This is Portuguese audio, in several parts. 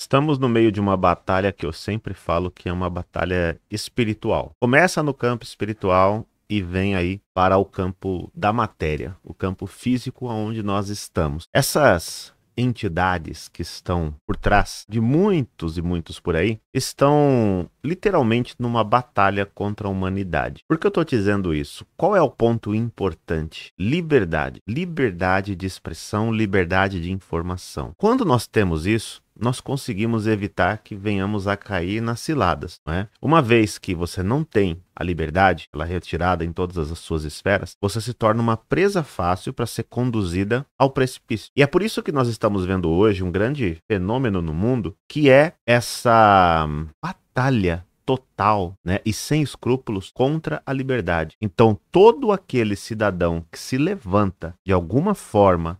Estamos no meio de uma batalha que eu sempre falo que é uma batalha espiritual. Começa no campo espiritual e vem aí para o campo da matéria, o campo físico onde nós estamos. Essas entidades que estão por trás de muitos e muitos por aí estão literalmente numa batalha contra a humanidade. Por que eu estou dizendo isso? Qual é o ponto importante? Liberdade. Liberdade de expressão, liberdade de informação. Quando nós temos isso, nós conseguimos evitar que venhamos a cair nas ciladas, não é? Uma vez que você não tem a liberdade, ela é retirada em todas as suas esferas, você se torna uma presa fácil para ser conduzida ao precipício. E é por isso que nós estamos vendo hoje um grande fenômeno no mundo, que é essa hum, batalha total né, e sem escrúpulos contra a liberdade. Então, todo aquele cidadão que se levanta de alguma forma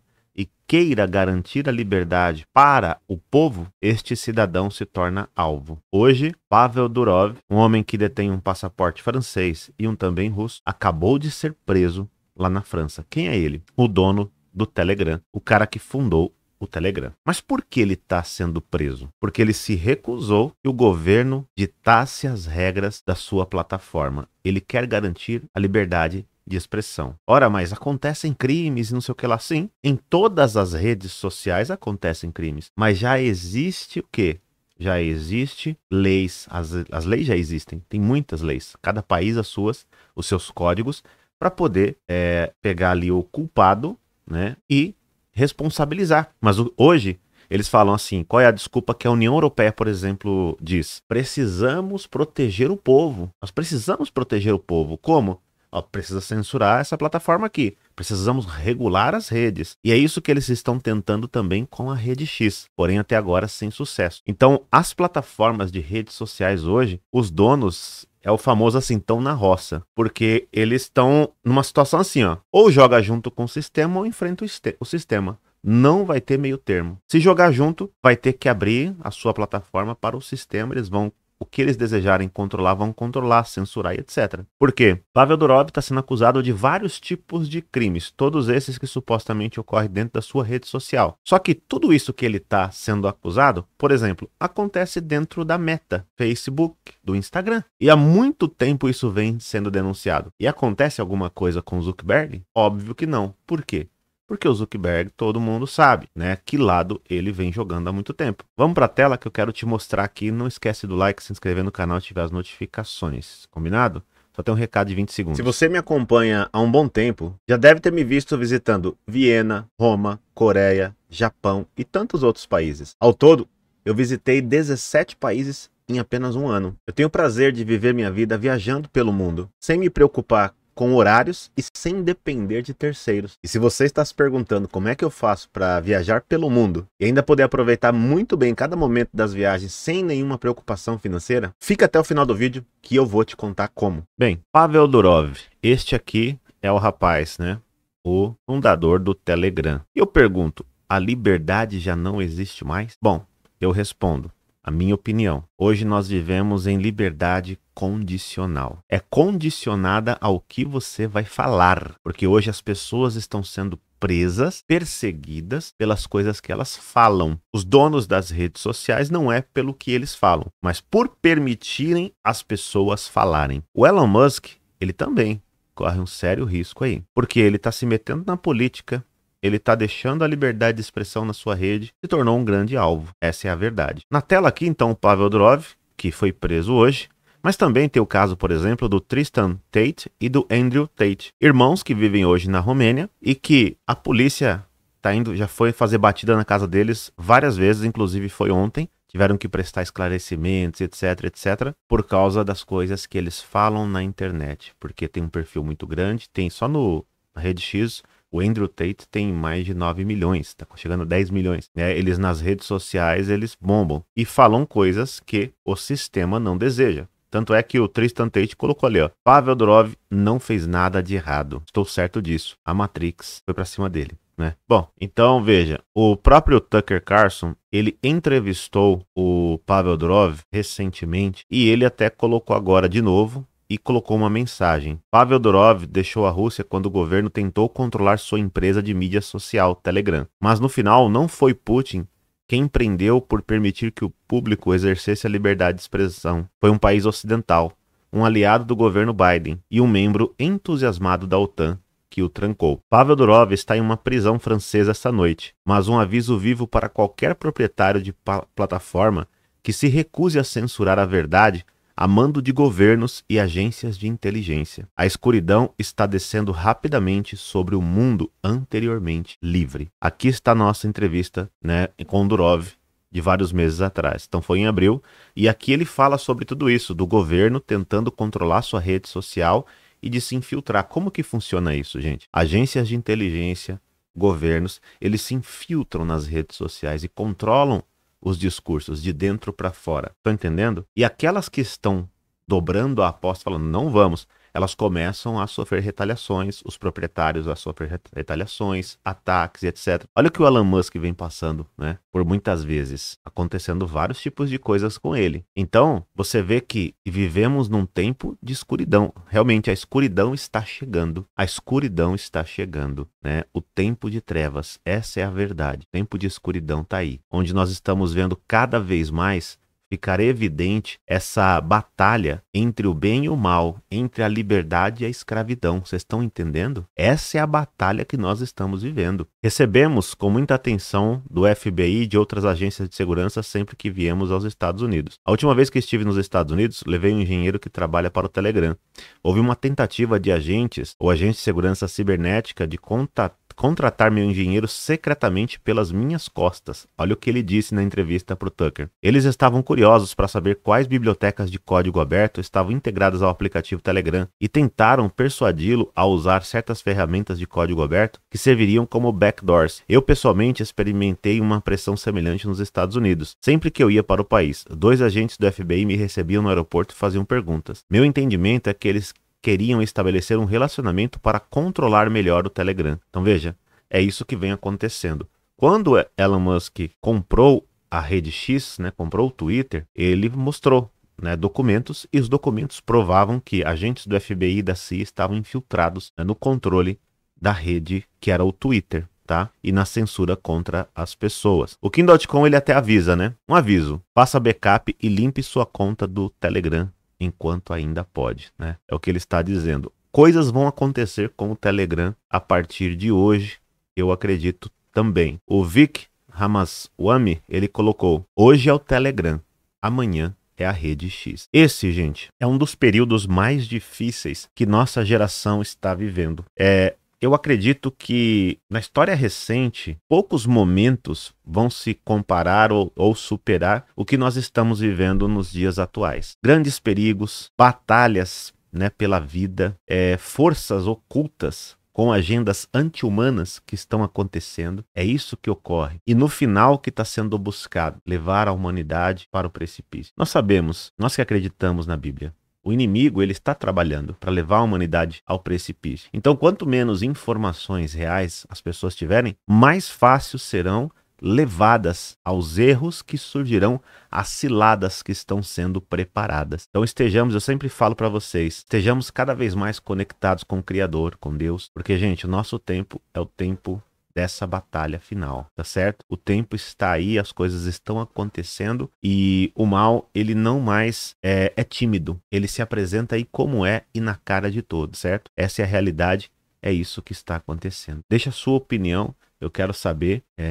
queira garantir a liberdade para o povo, este cidadão se torna alvo. Hoje, Pavel Durov, um homem que detém um passaporte francês e um também russo, acabou de ser preso lá na França. Quem é ele? O dono do Telegram, o cara que fundou o Telegram. Mas por que ele está sendo preso? Porque ele se recusou que o governo ditasse as regras da sua plataforma. Ele quer garantir a liberdade de expressão. Ora, mas acontecem crimes e não sei o que lá. Sim, em todas as redes sociais acontecem crimes. Mas já existe o quê? Já existe leis. As, as leis já existem. Tem muitas leis. Cada país as suas, os seus códigos, para poder é, pegar ali o culpado né, e responsabilizar. Mas o, hoje eles falam assim: qual é a desculpa que a União Europeia, por exemplo, diz? Precisamos proteger o povo. Nós precisamos proteger o povo. Como? Ó, precisa censurar essa plataforma aqui. Precisamos regular as redes. E é isso que eles estão tentando também com a rede X, porém até agora sem sucesso. Então, as plataformas de redes sociais hoje, os donos é o famoso assim, tão na roça, porque eles estão numa situação assim, ó, ou joga junto com o sistema ou enfrenta o, o sistema não vai ter meio termo. Se jogar junto, vai ter que abrir a sua plataforma para o sistema, eles vão o que eles desejarem controlar, vão controlar, censurar e etc. Por quê? Pavel Durov está sendo acusado de vários tipos de crimes, todos esses que supostamente ocorrem dentro da sua rede social. Só que tudo isso que ele está sendo acusado, por exemplo, acontece dentro da meta, Facebook, do Instagram. E há muito tempo isso vem sendo denunciado. E acontece alguma coisa com Zuckerberg? Óbvio que não. Por quê? Porque o Zuckerberg, todo mundo sabe, né? Que lado ele vem jogando há muito tempo. Vamos para a tela que eu quero te mostrar aqui. Não esquece do like, se inscrever no canal e ativar as notificações. Combinado? Só tem um recado de 20 segundos. Se você me acompanha há um bom tempo, já deve ter me visto visitando Viena, Roma, Coreia, Japão e tantos outros países. Ao todo, eu visitei 17 países em apenas um ano. Eu tenho o prazer de viver minha vida viajando pelo mundo, sem me preocupar com horários e sem depender de terceiros. E se você está se perguntando como é que eu faço para viajar pelo mundo e ainda poder aproveitar muito bem cada momento das viagens sem nenhuma preocupação financeira, fica até o final do vídeo que eu vou te contar como. Bem, Pavel Durov, este aqui é o rapaz, né? O fundador do Telegram. E eu pergunto, a liberdade já não existe mais? Bom, eu respondo, a minha opinião. Hoje nós vivemos em liberdade condicional. É condicionada ao que você vai falar, porque hoje as pessoas estão sendo presas, perseguidas pelas coisas que elas falam. Os donos das redes sociais não é pelo que eles falam, mas por permitirem as pessoas falarem. O Elon Musk, ele também corre um sério risco aí, porque ele está se metendo na política, ele está deixando a liberdade de expressão na sua rede e tornou um grande alvo. Essa é a verdade. Na tela aqui, então, o Pavel Drov, que foi preso hoje, mas também tem o caso, por exemplo, do Tristan Tate e do Andrew Tate, irmãos que vivem hoje na Romênia e que a polícia tá indo, já foi fazer batida na casa deles várias vezes, inclusive foi ontem. Tiveram que prestar esclarecimentos, etc, etc, por causa das coisas que eles falam na internet, porque tem um perfil muito grande, tem só no Rede X o Andrew Tate tem mais de 9 milhões, tá chegando a 10 milhões. Né? Eles nas redes sociais, eles bombam e falam coisas que o sistema não deseja. Tanto é que o Tristan Tate colocou ali, ó. Pavel Durov não fez nada de errado. Estou certo disso. A Matrix foi para cima dele. Né? Bom, então veja, o próprio Tucker Carlson, ele entrevistou o Pavel Durov recentemente e ele até colocou agora de novo e colocou uma mensagem. Pavel Dorov deixou a Rússia quando o governo tentou controlar sua empresa de mídia social, Telegram. Mas no final, não foi Putin quem prendeu por permitir que o público exercesse a liberdade de expressão. Foi um país ocidental, um aliado do governo Biden e um membro entusiasmado da OTAN que o trancou. Pavel Durov está em uma prisão francesa esta noite, mas um aviso vivo para qualquer proprietário de plataforma que se recuse a censurar a verdade a mando de governos e agências de inteligência. A escuridão está descendo rapidamente sobre o mundo anteriormente livre. Aqui está a nossa entrevista né, com Durov, de vários meses atrás. Então foi em abril, e aqui ele fala sobre tudo isso, do governo tentando controlar sua rede social e de se infiltrar. Como que funciona isso, gente? Agências de inteligência, governos, eles se infiltram nas redes sociais e controlam os discursos de dentro para fora. Estão entendendo? E aquelas que estão dobrando a aposta, falando, não vamos, elas começam a sofrer retaliações, os proprietários a sofrer retaliações, ataques etc. Olha o que o Elon Musk vem passando, né? Por muitas vezes, acontecendo vários tipos de coisas com ele. Então, você vê que vivemos num tempo de escuridão. Realmente, a escuridão está chegando. A escuridão está chegando, né? O tempo de trevas, essa é a verdade. O tempo de escuridão está aí, onde nós estamos vendo cada vez mais ficará evidente essa batalha entre o bem e o mal, entre a liberdade e a escravidão. Vocês estão entendendo? Essa é a batalha que nós estamos vivendo. Recebemos com muita atenção do FBI e de outras agências de segurança sempre que viemos aos Estados Unidos. A última vez que estive nos Estados Unidos, levei um engenheiro que trabalha para o Telegram. Houve uma tentativa de agentes ou agentes de segurança cibernética de contatar contratar meu engenheiro secretamente pelas minhas costas. Olha o que ele disse na entrevista para o Tucker. Eles estavam curiosos para saber quais bibliotecas de código aberto estavam integradas ao aplicativo Telegram e tentaram persuadi-lo a usar certas ferramentas de código aberto que serviriam como backdoors. Eu pessoalmente experimentei uma pressão semelhante nos Estados Unidos. Sempre que eu ia para o país, dois agentes do FBI me recebiam no aeroporto e faziam perguntas. Meu entendimento é que eles queriam estabelecer um relacionamento para controlar melhor o Telegram. Então veja, é isso que vem acontecendo. Quando é Elon Musk comprou a rede X, né, comprou o Twitter, ele mostrou né, documentos e os documentos provavam que agentes do FBI e da CIA estavam infiltrados né, no controle da rede que era o Twitter. Tá? E na censura contra as pessoas. O Kim.com ele até avisa, né? Um aviso: faça backup e limpe sua conta do Telegram enquanto ainda pode, né? É o que ele está dizendo. Coisas vão acontecer com o Telegram a partir de hoje, eu acredito também. O Vic Ramaswamy, ele colocou: "Hoje é o Telegram, amanhã é a rede X. Esse, gente, é um dos períodos mais difíceis que nossa geração está vivendo. É eu acredito que na história recente, poucos momentos vão se comparar ou, ou, superar o que nós estamos vivendo nos dias atuais. Grandes perigos, batalhas né, pela vida, é, forças ocultas com agendas anti-humanas que estão acontecendo. É isso que ocorre. E no final que está sendo buscado, levar a humanidade para o precipício. Nós sabemos, nós que acreditamos na Bíblia, o inimigo ele está trabalhando para levar a humanidade ao precipício. Então, quanto menos informações reais as pessoas tiverem, mais fácil serão levadas aos erros que surgirão, às ciladas que estão sendo preparadas. Então estejamos, eu sempre falo para vocês, estejamos cada vez mais conectados com o Criador, com Deus, porque gente, o nosso tempo é o tempo dessa batalha final, tá certo? O tempo está aí, as coisas estão acontecendo e o mal, ele não mais é, é tímido, ele se apresenta aí como é e na cara de todos, certo? Essa é a realidade, é isso que está acontecendo. Deixa a sua opinião, eu quero saber, é,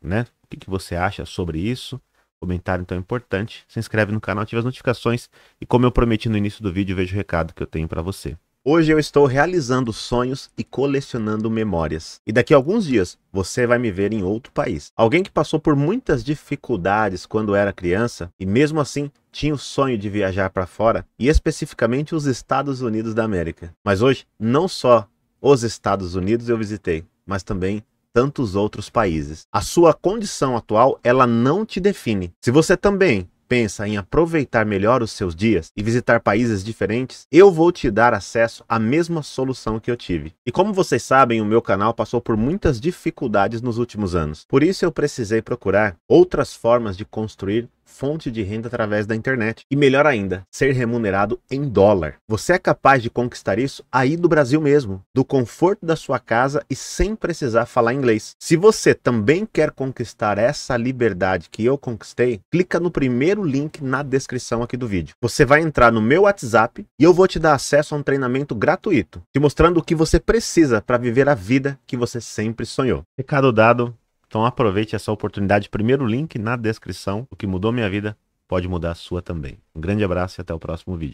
né? O que, que você acha sobre isso? comentário então importante. Se inscreve no canal, ativa as notificações e como eu prometi no início do vídeo, veja o recado que eu tenho para você. Hoje eu estou realizando sonhos e colecionando memórias. E daqui a alguns dias você vai me ver em outro país. Alguém que passou por muitas dificuldades quando era criança e mesmo assim tinha o sonho de viajar para fora, e especificamente os Estados Unidos da América. Mas hoje não só os Estados Unidos eu visitei, mas também tantos outros países. A sua condição atual, ela não te define. Se você também pensa em aproveitar melhor os seus dias e visitar países diferentes, eu vou te dar acesso à mesma solução que eu tive. E como vocês sabem, o meu canal passou por muitas dificuldades nos últimos anos. Por isso eu precisei procurar outras formas de construir fonte de renda através da internet. E melhor ainda, ser remunerado em dólar. Você é capaz de conquistar isso aí do Brasil mesmo, do conforto da sua casa e sem precisar falar inglês. Se você também quer conquistar essa liberdade que eu conquistei, clica no primeiro link na descrição aqui do vídeo. Você vai entrar no meu WhatsApp e eu vou te dar acesso a um treinamento gratuito, te mostrando o que você precisa para viver a vida que você sempre sonhou. Recado dado. Então aproveite essa oportunidade. Primeiro link na descrição. O que mudou minha vida pode mudar a sua também. Um grande abraço e até o próximo vídeo.